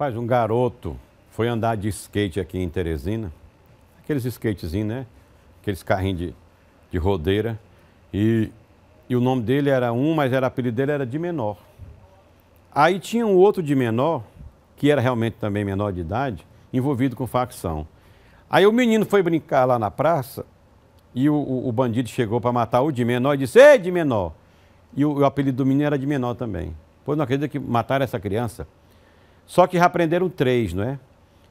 Rapaz, um garoto foi andar de skate aqui em Teresina. Aqueles skatezinhos, né? Aqueles carrinhos de, de rodeira. E, e o nome dele era um, mas era, o apelido dele era de menor. Aí tinha um outro de menor, que era realmente também menor de idade, envolvido com facção. Aí o menino foi brincar lá na praça e o, o, o bandido chegou para matar o de menor e disse: Ei, de menor! E o, o apelido do menino era de menor também. Pois não acredita que mataram essa criança? Só que já prenderam três, não é?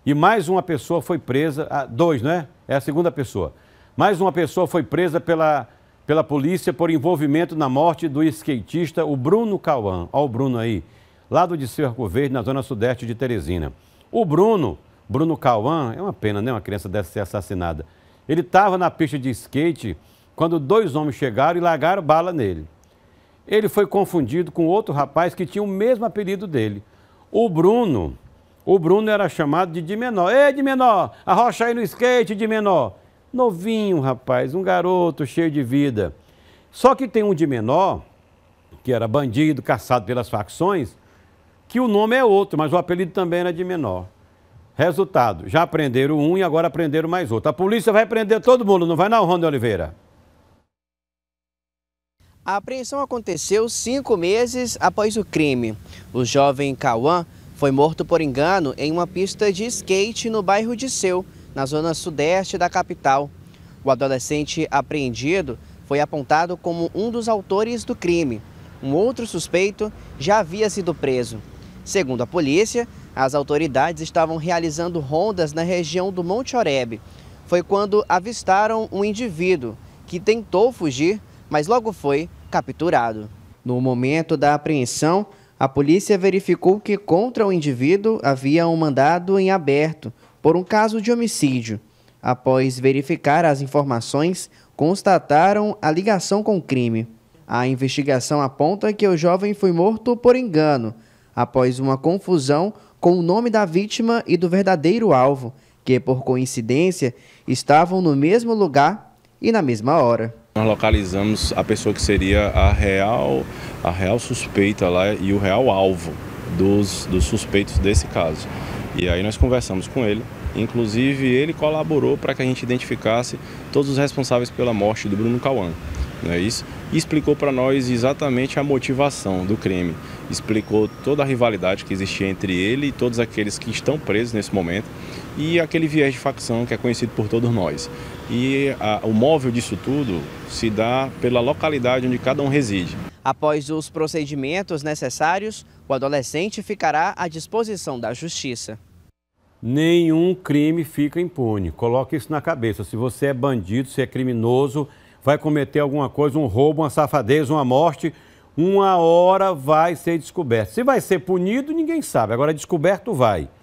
E mais uma pessoa foi presa, ah, dois, não é? É a segunda pessoa. Mais uma pessoa foi presa pela, pela polícia por envolvimento na morte do skatista, o Bruno Cauã. Olha o Bruno aí, lá do Cerco Verde, na zona sudeste de Teresina. O Bruno, Bruno Cauã, é uma pena, né? Uma criança deve ser assassinada. Ele estava na pista de skate quando dois homens chegaram e largaram bala nele. Ele foi confundido com outro rapaz que tinha o mesmo apelido dele. O Bruno, o Bruno era chamado de Dimenor. Ei, Dimenor, arrocha aí no skate, Dimenor. Novinho, rapaz, um garoto cheio de vida. Só que tem um Dimenor, que era bandido, caçado pelas facções, que o nome é outro, mas o apelido também era Dimenor. Resultado, já prenderam um e agora prenderam mais outro. A polícia vai prender todo mundo, não vai não, Rony Oliveira? A apreensão aconteceu cinco meses após o crime. O jovem Cauã foi morto por engano em uma pista de skate no bairro de Seu, na zona sudeste da capital. O adolescente apreendido foi apontado como um dos autores do crime. Um outro suspeito já havia sido preso. Segundo a polícia, as autoridades estavam realizando rondas na região do Monte Oreb. Foi quando avistaram um indivíduo que tentou fugir, mas logo foi capturado. No momento da apreensão, a polícia verificou que contra o indivíduo havia um mandado em aberto por um caso de homicídio. Após verificar as informações, constataram a ligação com o crime. A investigação aponta que o jovem foi morto por engano, após uma confusão com o nome da vítima e do verdadeiro alvo, que por coincidência estavam no mesmo lugar e na mesma hora. Nós localizamos a pessoa que seria a real, a real suspeita lá e o real alvo dos, dos suspeitos desse caso. E aí nós conversamos com ele, inclusive ele colaborou para que a gente identificasse todos os responsáveis pela morte do Bruno Cauã não é isso? E explicou para nós exatamente a motivação do crime, explicou toda a rivalidade que existia entre ele e todos aqueles que estão presos nesse momento e aquele viés de facção que é conhecido por todos nós. E a, o móvel disso tudo se dá pela localidade onde cada um reside. Após os procedimentos necessários, o adolescente ficará à disposição da justiça. Nenhum crime fica impune. Coloque isso na cabeça. Se você é bandido, se é criminoso, vai cometer alguma coisa, um roubo, uma safadeza, uma morte, uma hora vai ser descoberto. Se vai ser punido, ninguém sabe. Agora, descoberto vai.